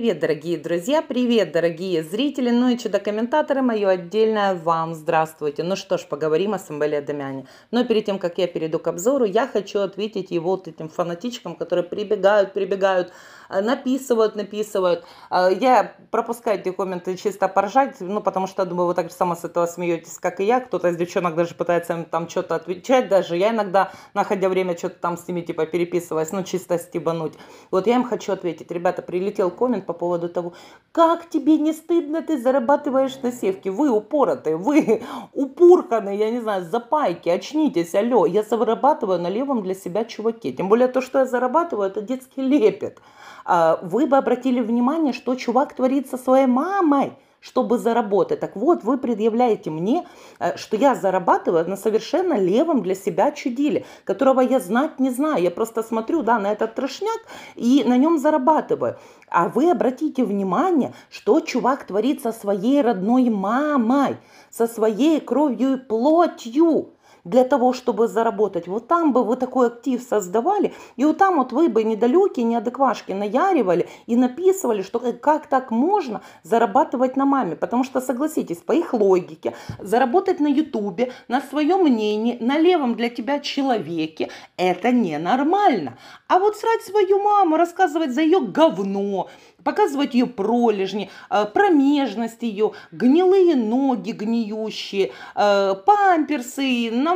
Привет, дорогие друзья, привет, дорогие зрители, ну и чудо-комментаторы, мое отдельное вам здравствуйте. Ну что ж, поговорим о Самбале Адамяне. Но перед тем, как я перейду к обзору, я хочу ответить и вот этим фанатичкам, которые прибегают, прибегают написывают, написывают. А, я пропускаю эти комменты чисто поржать, ну, потому что, думаю, вы так же сама с этого смеетесь, как и я. Кто-то из девчонок даже пытается там что-то отвечать даже. Я иногда, находя время, что-то там с ними, типа, переписываюсь, ну, чисто стебануть. Вот я им хочу ответить. Ребята, прилетел коммент по поводу того, как тебе не стыдно, ты зарабатываешь на севке. Вы упоротые, вы упурканы, я не знаю, запайки, очнитесь, алло. Я зарабатываю на левом для себя чуваке. Тем более то, что я зарабатываю, это детский лепет. А, вы бы обратили внимание, что чувак творит со своей мамой чтобы заработать. Так вот, вы предъявляете мне, э, что я зарабатываю на совершенно левом для себя чудиле, которого я знать не знаю. Я просто смотрю, да, на этот трошняк и на нем зарабатываю. А вы обратите внимание, что чувак творит со своей родной мамой, со своей кровью и плотью для того, чтобы заработать. Вот там бы вы такой актив создавали, и вот там вот вы бы недалекие, неадеквашки наяривали и написывали, что э, как так можно зарабатывать на маме. Потому что, согласитесь, по их логике, заработать на ютубе, на свое мнение, на левом для тебя человеке, это ненормально. А вот срать свою маму, рассказывать за ее говно, показывать ее пролежни, э, промежность ее, гнилые ноги гниющие, э, памперсы, на,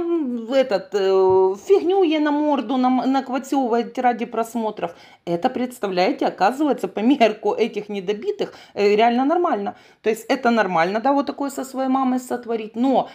этот, э, фигню ей на морду накватевывать ради просмотров. Это, представляете, оказывается, по мерку этих недобитых реально нормально. То есть это нормально, да, вот такое со своей мамой сотворить, но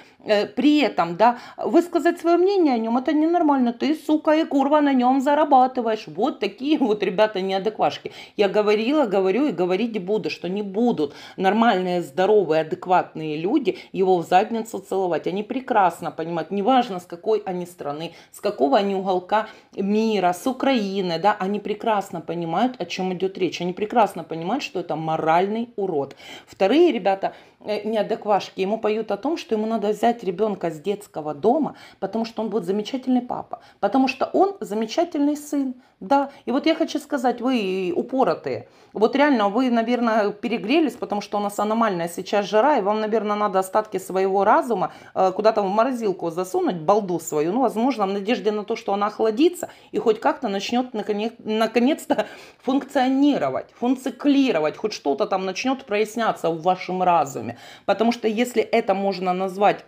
при этом, да, высказать свое мнение о нем, это ненормально. Ты, сука и курва, на нем зарабатываешь. Вот такие вот, ребята, неадеквашки. Я говорила, говорила, говорю и говорить буду, что не будут нормальные, здоровые, адекватные люди его в задницу целовать. Они прекрасно понимают, неважно с какой они страны, с какого они уголка мира, с Украины, да, они прекрасно понимают, о чем идет речь. Они прекрасно понимают, что это моральный урод. Вторые ребята, э, неадеквашки, ему поют о том, что ему надо взять ребенка с детского дома, потому что он будет замечательный папа, потому что он замечательный сын, да. И вот я хочу сказать, вы упоротые, вот вот реально вы, наверное, перегрелись, потому что у нас аномальная сейчас жара, и вам, наверное, надо остатки своего разума э, куда-то в морозилку засунуть, балду свою, ну, возможно, в надежде на то, что она охладится и хоть как-то начнет наконец-то функционировать, функциклировать, хоть что-то там начнет проясняться в вашем разуме. Потому что если это можно назвать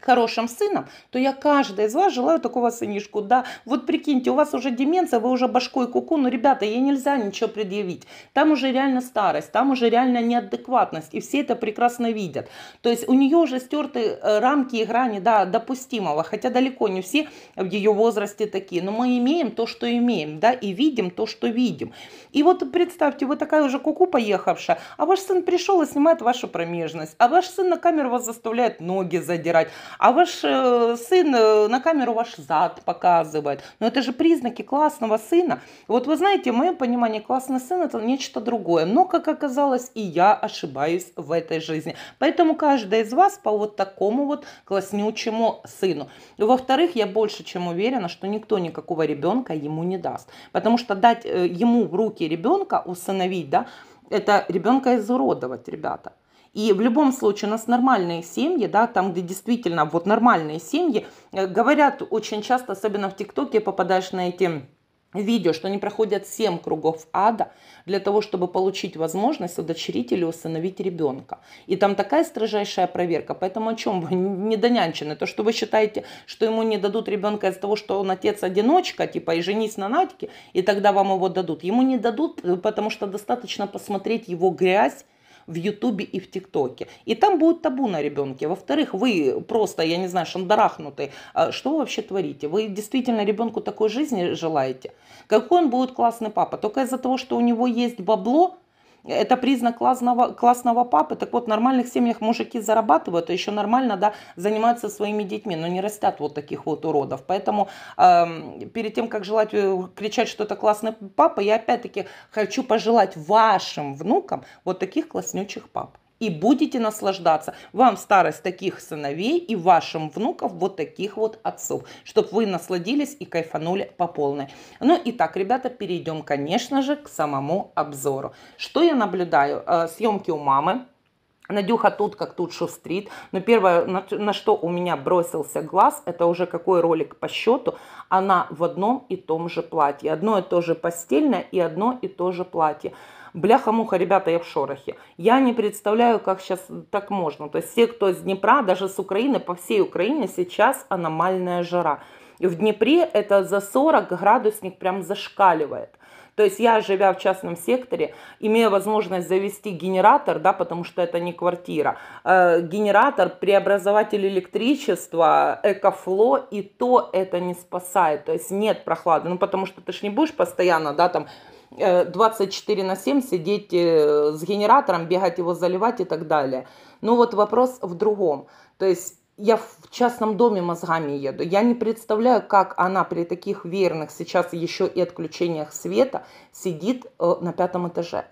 хорошим сыном, то я каждая из вас желаю такого сынишку, да. Вот прикиньте, у вас уже деменция, вы уже башкой куку, но, ребята, ей нельзя ничего предъявить. Там уже реально старость, там уже реально неадекватность, и все это прекрасно видят. То есть у нее уже стерты э, рамки и грани, да, допустимого, хотя далеко не все в ее возрасте такие, но мы имеем то, что имеем, да, и видим то, что видим. И вот представьте, вы такая уже куку -ку поехавшая, а ваш сын пришел и снимает вашу промежность, а ваш сын на камеру вас заставляет ноги задирать, а ваш э, сын э, на камеру ваш зад показывает. Но ну, это же признаки классного сына. Вот вы знаете, в моем понимании классный сын это нечто другое. Но, как оказалось, и я ошибаюсь в этой жизни. Поэтому каждая из вас по вот такому вот класснючему сыну. Во-вторых, я больше чем уверена, что никто никакого ребенка ему не даст. Потому что дать э, ему в руки ребенка, усыновить, да, это ребенка изуродовать, ребята. И в любом случае у нас нормальные семьи, да, там, где действительно вот нормальные семьи, э, говорят очень часто, особенно в ТикТоке попадаешь на эти видео, что они проходят 7 кругов ада для того, чтобы получить возможность удочерить или усыновить ребенка. И там такая строжайшая проверка. Поэтому о чем вы недонянчены? То, что вы считаете, что ему не дадут ребенка из-за того, что он отец-одиночка, типа и женись на Надьке, и тогда вам его дадут. Ему не дадут, э, потому что достаточно посмотреть его грязь, в Ютубе и в ТикТоке. И там будет табу на ребенке. Во-вторых, вы просто, я не знаю, шандарахнутый. А что вы вообще творите? Вы действительно ребенку такой жизни желаете? Какой он будет классный папа? Только из-за того, что у него есть бабло, это признак классного, классного папы. Так вот, в нормальных семьях мужики зарабатывают, а еще нормально да, занимаются своими детьми, но не растят вот таких вот уродов. Поэтому э, перед тем, как желать э, кричать, что это классный папа, я опять-таки хочу пожелать вашим внукам вот таких класснючих пап и будете наслаждаться. Вам старость таких сыновей и вашим внуков вот таких вот отцов, чтобы вы насладились и кайфанули по полной. Ну и так, ребята, перейдем, конечно же, к самому обзору. Что я наблюдаю? Э, съемки у мамы. Надюха тут как тут шустрит. Но первое, на, на что у меня бросился глаз, это уже какой ролик по счету. Она в одном и том же платье. Одно и то же постельное и одно и то же платье. Бляха-муха, ребята, я в шорохе. Я не представляю, как сейчас так можно. То есть все, кто из Днепра, даже с Украины, по всей Украине сейчас аномальная жара. И в Днепре это за 40 градусник прям зашкаливает. То есть я, живя в частном секторе, имея возможность завести генератор, да, потому что это не квартира, э, генератор, преобразователь электричества, экофло, и то это не спасает. То есть нет прохлады, ну потому что ты же не будешь постоянно, да, там 24 э, на 7 сидеть э, с генератором, бегать его заливать и так далее. Но вот вопрос в другом. То есть я в частном доме мозгами еду. Я не представляю, как она при таких верных сейчас еще и отключениях света сидит э, на пятом этаже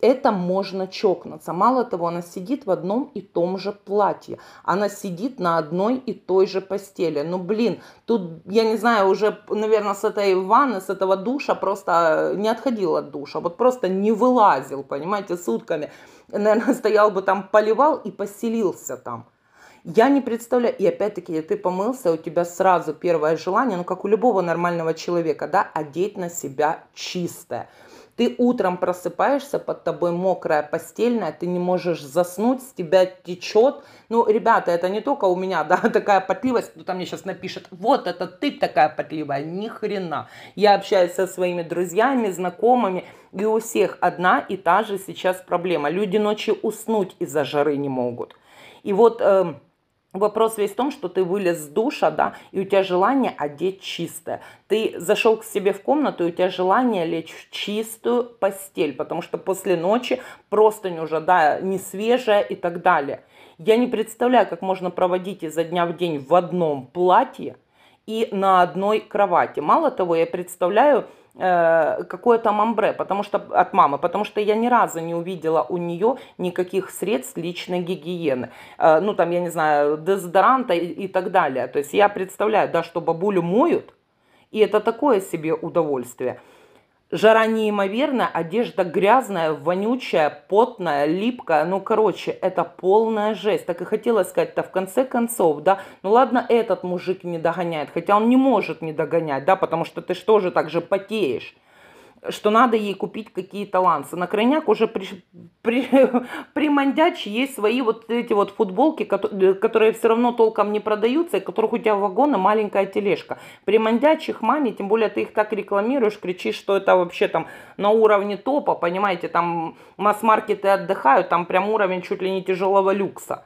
это можно чокнуться. Мало того, она сидит в одном и том же платье. Она сидит на одной и той же постели. Ну, блин, тут, я не знаю, уже, наверное, с этой ванны, с этого душа просто э, не отходил от душа. Вот просто не вылазил, понимаете, сутками. Наверное, стоял бы там, поливал и поселился там. Я не представляю, и опять-таки, ты помылся, у тебя сразу первое желание, ну, как у любого нормального человека, да, одеть на себя чистое. Ты утром просыпаешься, под тобой мокрая постельная, ты не можешь заснуть, с тебя течет. Ну, ребята, это не только у меня, да, такая потливость, кто там мне сейчас напишет, вот это ты такая потливая, ни хрена. Я общаюсь со своими друзьями, знакомыми, и у всех одна и та же сейчас проблема. Люди ночью уснуть из-за жары не могут. И вот... Э, Вопрос весь в том, что ты вылез с душа, да, и у тебя желание одеть чистое. Ты зашел к себе в комнату, и у тебя желание лечь в чистую постель, потому что после ночи простынь уже, да, не свежая и так далее. Я не представляю, как можно проводить изо дня в день в одном платье и на одной кровати. Мало того, я представляю, Э, какое-то мамбре, потому что от мамы, потому что я ни разу не увидела у нее никаких средств личной гигиены, э, ну там я не знаю дезодоранта и, и так далее. То есть я представляю, да, что бабулю моют, и это такое себе удовольствие. Жара неимоверная, одежда грязная, вонючая, потная, липкая. Ну, короче, это полная жесть. Так и хотела сказать-то в конце концов, да, ну ладно, этот мужик не догоняет, хотя он не может не догонять, да, потому что ты что же так же потеешь что надо ей купить какие-то лансы. На крайняк уже при, при, при примандяч есть свои вот эти вот футболки, э, которые, которые все равно толком не продаются, и которых у тебя вагон и маленькая тележка. Примандяч их маме, тем более ты их так рекламируешь, кричишь, что это вообще там на уровне топа, понимаете, там масс-маркеты отдыхают, там прям уровень чуть ли не тяжелого люкса.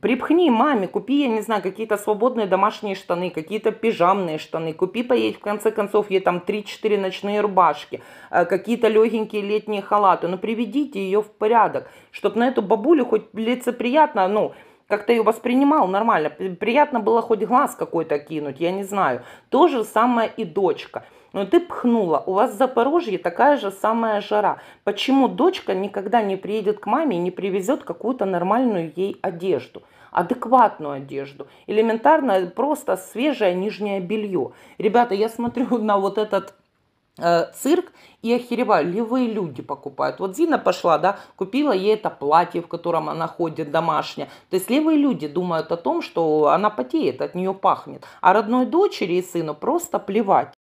Припхни маме, купи, я не знаю, какие-то свободные домашние штаны, какие-то пижамные штаны, купи поесть, в конце концов, ей там 3-4 ночные рубашки, э, какие-то легенькие летние халаты, но ну, приведите ее в порядок, чтобы на эту бабулю хоть лицеприятно, ну, как-то ее воспринимал нормально. Приятно было хоть глаз какой-то кинуть, я не знаю. То же самое и дочка. Но ну, ты пхнула. У вас в Запорожье такая же самая жара. Почему дочка никогда не приедет к маме и не привезет какую-то нормальную ей одежду? адекватную одежду, элементарно просто свежее нижнее белье. Ребята, я смотрю на вот этот Э, цирк и охереваю, левые люди покупают. Вот Зина пошла, да, купила ей это платье, в котором она ходит, домашняя. То есть левые люди думают о том, что она потеет, от нее пахнет. А родной дочери и сыну просто плевать.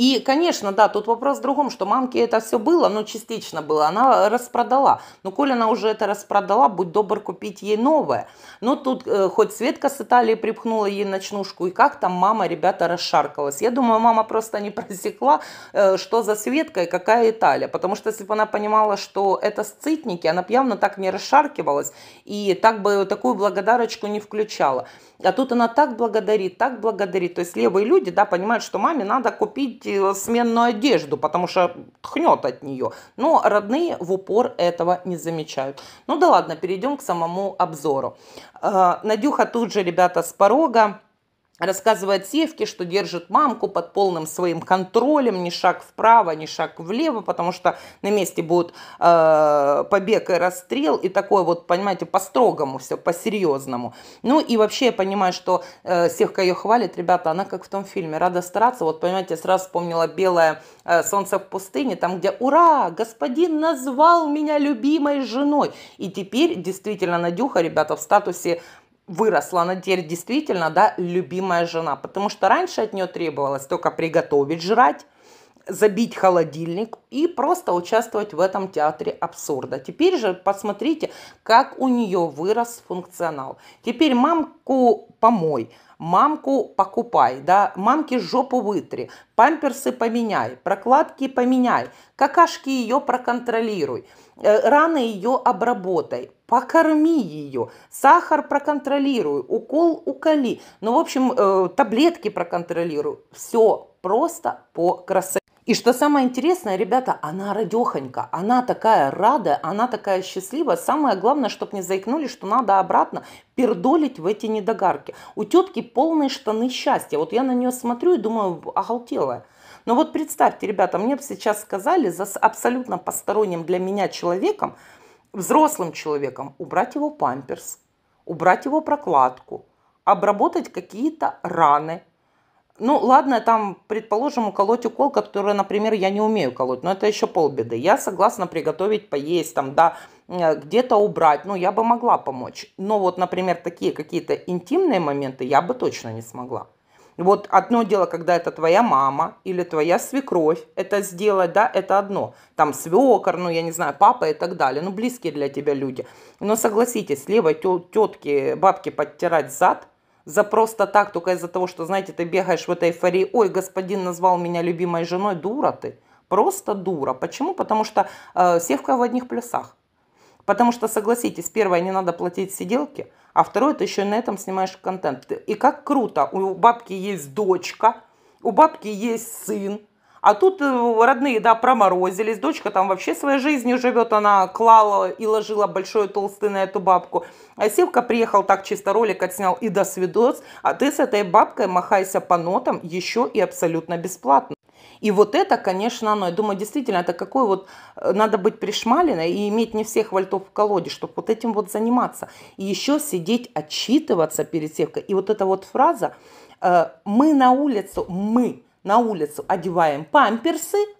И, конечно, да, тут вопрос в другом, что мамке это все было, но частично было, она распродала. Но коль она уже это распродала, будь добр купить ей новое. Но тут э, хоть Светка с Италии припхнула ей ночнушку, и как там мама, ребята, расшаркалась. Я думаю, мама просто не просекла, э, что за Светка и какая Италия. Потому что если бы она понимала, что это сцитники, она бы явно так не расшаркивалась и так бы такую благодарочку не включала. А тут она так благодарит, так благодарит. То есть левые люди, да, понимают, что маме надо купить сменную одежду, потому что тхнет от нее. Но родные в упор этого не замечают. Ну да ладно, перейдем к самому обзору. Э, Надюха тут же, ребята, с порога рассказывает Севке, что держит мамку под полным своим контролем, ни шаг вправо, ни шаг влево, потому что на месте будут э, побег и расстрел, и такое вот, понимаете, по-строгому все, по-серьезному. Ну и вообще я понимаю, что э, Севка ее хвалит, ребята, она как в том фильме, рада стараться, вот, понимаете, я сразу вспомнила «Белое э, солнце в пустыне», там где «Ура! Господин назвал меня любимой женой!» И теперь действительно Надюха, ребята, в статусе выросла, она теперь действительно, да, любимая жена. Потому что раньше от нее требовалось только приготовить, жрать, забить холодильник и просто участвовать в этом театре абсурда. Теперь же посмотрите, как у нее вырос функционал. Теперь мамку помой, мамку покупай, да, мамке жопу вытри, памперсы поменяй, прокладки поменяй, какашки ее проконтролируй, э, раны ее обработай, покорми ее, сахар проконтролируй, укол уколи, ну, в общем, э, таблетки проконтролируй, все просто по красоте. И что самое интересное, ребята, она радехонька, она такая рада, она такая счастлива. Самое главное, чтобы не заикнули, что надо обратно пердолить в эти недогарки. У тетки полные штаны счастья. Вот я на нее смотрю и думаю, оголтелая. Но вот представьте, ребята, мне сейчас сказали за абсолютно посторонним для меня человеком, взрослым человеком, убрать его памперс, убрать его прокладку, обработать какие-то раны, ну ладно, там, предположим, уколоть укол, который, например, я не умею колоть, но это еще полбеды. Я согласна приготовить, поесть, там, да, э, где-то убрать, ну, я бы могла помочь. Но вот, например, такие какие-то интимные моменты я бы точно не смогла. Вот одно дело, когда это твоя мама или твоя свекровь, это сделать, да, это одно. Там свекор, ну, я не знаю, папа и так далее, ну, близкие для тебя люди. Но согласитесь, левой тетке, бабке подтирать зад, за просто так, только из-за того, что, знаете, ты бегаешь в этой эйфории, ой, господин назвал меня любимой женой, дура ты, просто дура. Почему? Потому что э, севка в одних плюсах. Потому что, согласитесь, первое, не надо платить сиделки, а второе, ты еще и на этом снимаешь контент. И как круто, у бабки есть дочка, у бабки есть сын, а тут э, родные, да, проморозились, дочка там вообще своей жизнью живет, она клала и ложила большой толстый на эту бабку. А Сивка приехал так чисто ролик отснял и до свидос, а ты с этой бабкой махайся по нотам еще и абсолютно бесплатно. И вот это, конечно, оно. Я думаю, действительно, это какой вот э, надо быть пришмаленной и иметь не всех вольтов в колоде, чтобы вот этим вот заниматься. И еще сидеть, отчитываться перед севкой. И вот эта вот фраза э, «мы на улицу, мы» на улицу, одеваем памперсы –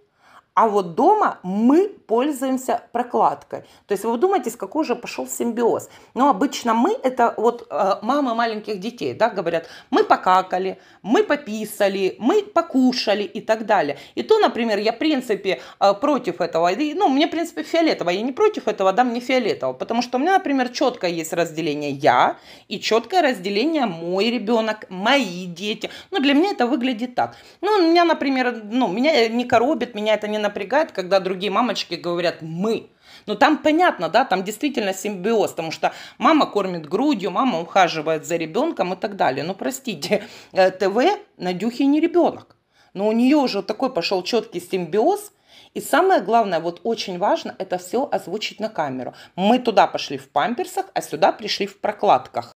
а вот дома мы пользуемся прокладкой. То есть вы думаете, с какой же пошел симбиоз. Но обычно мы, это вот э, мамы маленьких детей, да, говорят, мы покакали, мы пописали, мы покушали и так далее. И то, например, я, в принципе, э, против этого. И, ну, мне, в принципе, фиолетово. Я не против этого, да, мне фиолетово. Потому что у меня, например, четкое есть разделение «я» и четкое разделение «мой ребенок», «мои дети». Ну, для меня это выглядит так. Ну, у меня, например, ну, меня не коробит, меня это не напрягает, когда другие мамочки говорят «мы». Но ну, там понятно, да, там действительно симбиоз, потому что мама кормит грудью, мама ухаживает за ребенком и так далее. Но ну, простите, э, ТВ Надюхи не ребенок. Но у нее уже такой пошел четкий симбиоз – и самое главное, вот очень важно, это все озвучить на камеру. Мы туда пошли в памперсах, а сюда пришли в прокладках.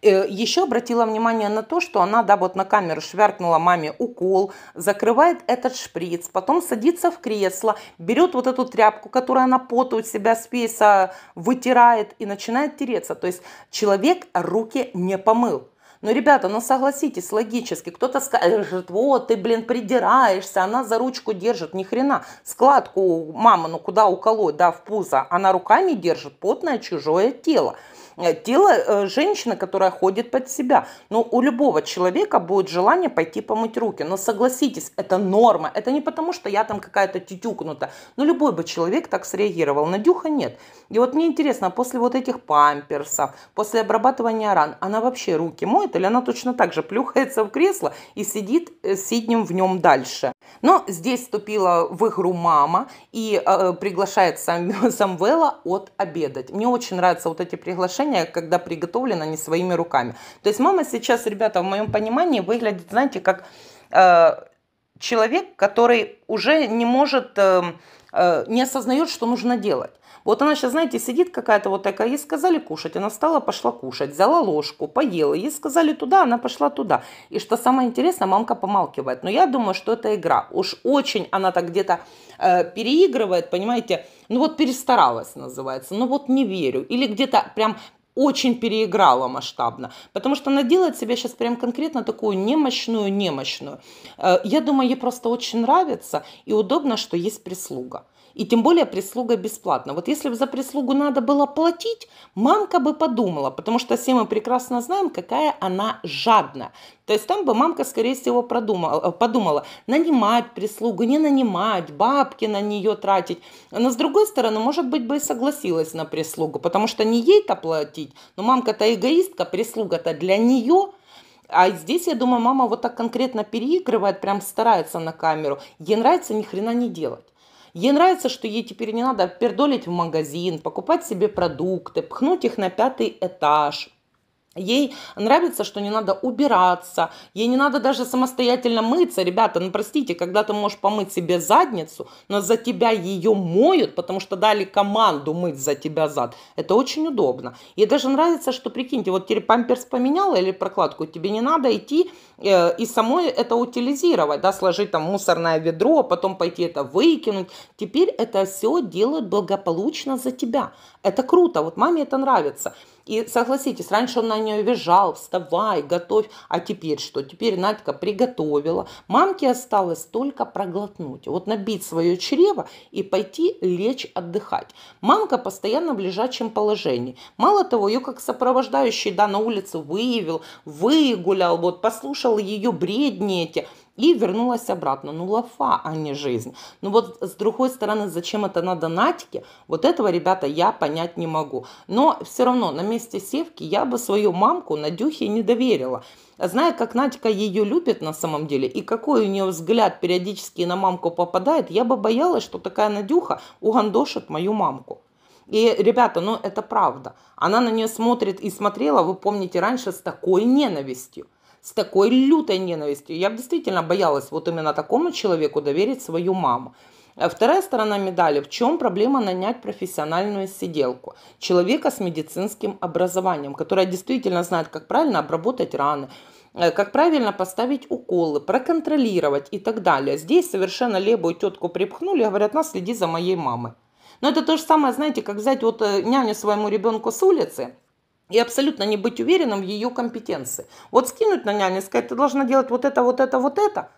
Э, Еще обратила внимание на то, что она, да, вот на камеру швяркнула маме укол, закрывает этот шприц, потом садится в кресло, берет вот эту тряпку, которую она поту себя с фейса вытирает и начинает тереться. То есть человек руки не помыл. Но, ребята, ну согласитесь, логически, кто-то скажет, вот ты, блин, придираешься, она за ручку держит, ни хрена. Складку мама, ну куда уколоть, да, в пузо, она руками держит потное чужое тело. Э, тело э, женщины, которая ходит под себя. Но ну, у любого человека будет желание пойти помыть руки. Но согласитесь, это норма. Это не потому, что я там какая-то тютюкнута. Но ну, любой бы человек так среагировал. Надюха нет. И вот мне интересно, после вот этих памперсов, после обрабатывания ран, она вообще руки моет или она точно так же плюхается в кресло и сидит э, сиднем в нем дальше? Но здесь вступила в игру мама и э, приглашает Сам, Самвела от обедать. Мне очень нравятся вот эти приглашения состояние, когда приготовлено не своими руками. То есть мама сейчас, ребята, в моем понимании выглядит, знаете, как э, человек, который уже не может, э, э, не осознает, что нужно делать. Вот она сейчас, знаете, сидит какая-то вот такая, ей сказали кушать, она встала, пошла кушать, взяла ложку, поела, ей сказали туда, она пошла туда. И что самое интересное, мамка помалкивает. Но я думаю, что это игра. Уж очень она так где-то э, переигрывает, понимаете, ну вот перестаралась называется, ну вот не верю. Или где-то прям очень переиграла масштабно, потому что она делает себя сейчас прям конкретно такую немощную-немощную. Э, я думаю, ей просто очень нравится и удобно, что есть прислуга. И тем более прислуга бесплатна. Вот если бы за прислугу надо было платить, мамка бы подумала, потому что все мы прекрасно знаем, какая она жадна. То есть там бы мамка, скорее всего, продумала, э, подумала, нанимать прислугу, не нанимать, бабки на нее тратить. Но с другой стороны, может быть, бы и согласилась на прислугу, потому что не ей-то платить, но мамка-то эгоистка, прислуга-то для нее – а здесь, я думаю, мама вот так конкретно переигрывает, прям старается на камеру. Ей нравится ни хрена не делать. Ей нравится, что ей теперь не надо пердолить в магазин, покупать себе продукты, пхнуть их на пятый этаж, Ей нравится, что не надо убираться, ей не надо даже самостоятельно мыться. Ребята, ну простите, когда ты можешь помыть себе задницу, но за тебя ее моют, потому что дали команду мыть за тебя зад. Это очень удобно. Ей даже нравится, что, прикиньте, вот теперь памперс поменяла или прокладку, тебе не надо идти э, и самой это утилизировать, да, сложить там мусорное ведро, а потом пойти это выкинуть. Теперь это все делают благополучно за тебя. Это круто, вот маме это нравится. И согласитесь, раньше он на нее визжал, вставай, готовь. А теперь что? Теперь Надька приготовила. Мамке осталось только проглотнуть. Вот набить свое чрево и пойти лечь отдыхать. Мамка постоянно в лежачем положении. Мало того, ее как сопровождающий да, на улице выявил, выгулял, вот послушал ее бредни эти – и вернулась обратно. Ну, лафа, а не жизнь. Ну, вот с другой стороны, зачем это надо Натике? Вот этого, ребята, я понять не могу. Но все равно на месте Севки я бы свою мамку Надюхе не доверила. Зная, как Надька ее любит на самом деле, и какой у нее взгляд периодически на мамку попадает, я бы боялась, что такая Надюха угандошит мою мамку. И, ребята, ну это правда. Она на нее смотрит и смотрела, вы помните, раньше с такой ненавистью с такой лютой ненавистью. Я действительно боялась вот именно такому человеку доверить свою маму. Э, вторая сторона медали. В чем проблема нанять профессиональную сиделку? Человека с медицинским образованием, которая действительно знает, как правильно обработать раны, э, как правильно поставить уколы, проконтролировать и так далее. Здесь совершенно левую тетку припхнули и говорят, на, следи за моей мамой. Но это то же самое, знаете, как взять вот э, няню своему ребенку с улицы – и абсолютно не быть уверенным в ее компетенции. Вот скинуть на няню и сказать, ты должна делать вот это, вот это, вот это,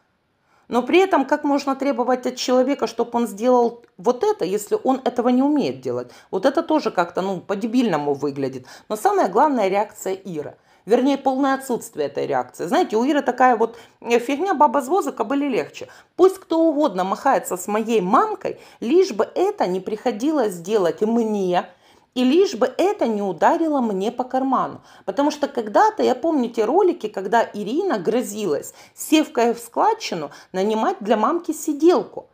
но при этом как можно требовать от человека, чтобы он сделал вот это, если он этого не умеет делать? Вот это тоже как-то ну, по-дебильному выглядит. Но самая главная реакция Ира, Вернее, полное отсутствие этой реакции. Знаете, у Иры такая вот э, фигня, баба с воза, были легче. Пусть кто угодно махается с моей мамкой, лишь бы это не приходилось делать мне, и лишь бы это не ударило мне по карману. Потому что когда-то, я помню те ролики, когда Ирина грозилась севкой в складчину нанимать для мамки сиделку.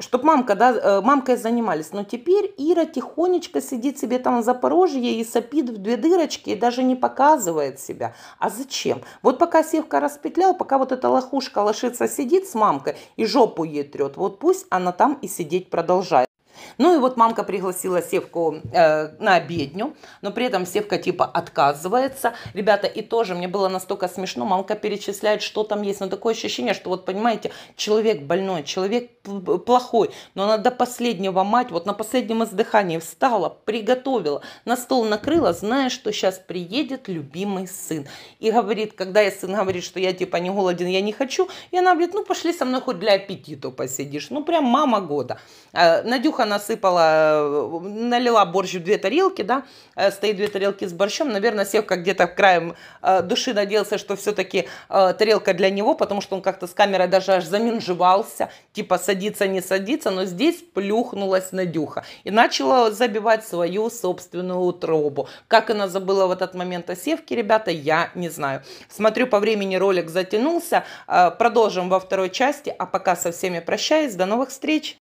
Чтоб мамка, да, э, мамкой занимались. Но теперь Ира тихонечко сидит себе там в Запорожье и сопит в две дырочки и даже не показывает себя. А зачем? Вот пока Севка распетлял, пока вот эта лохушка лошица сидит с мамкой и жопу ей трет, вот пусть она там и сидеть продолжает. Ну и вот мамка пригласила Севку э, на обедню, но при этом Севка типа отказывается. Ребята, и тоже мне было настолько смешно, мамка перечисляет, что там есть. Но такое ощущение, что вот понимаете, человек больной, человек плохой, но она до последнего мать, вот на последнем издыхании встала, приготовила, на стол накрыла, зная, что сейчас приедет любимый сын. И говорит, когда я сын говорит, что я типа не голоден, я не хочу, и она говорит, ну пошли со мной хоть для аппетита посидишь. Ну прям мама года. Э, Надюха Картоха насыпала, э, налила борщ в две тарелки, да, э, стоит две тарелки с борщом. Наверное, Севка где-то в краем э, души надеялся, что все-таки тарелка для него, потому что он как-то с камерой даже аж заминжевался, типа садиться, не садиться, но здесь плюхнулась Надюха и начала забивать свою собственную утробу. Как она забыла в этот момент о Севке, ребята, я не знаю. Смотрю, по времени ролик затянулся, продолжим во второй части, а пока со всеми прощаюсь, до новых встреч!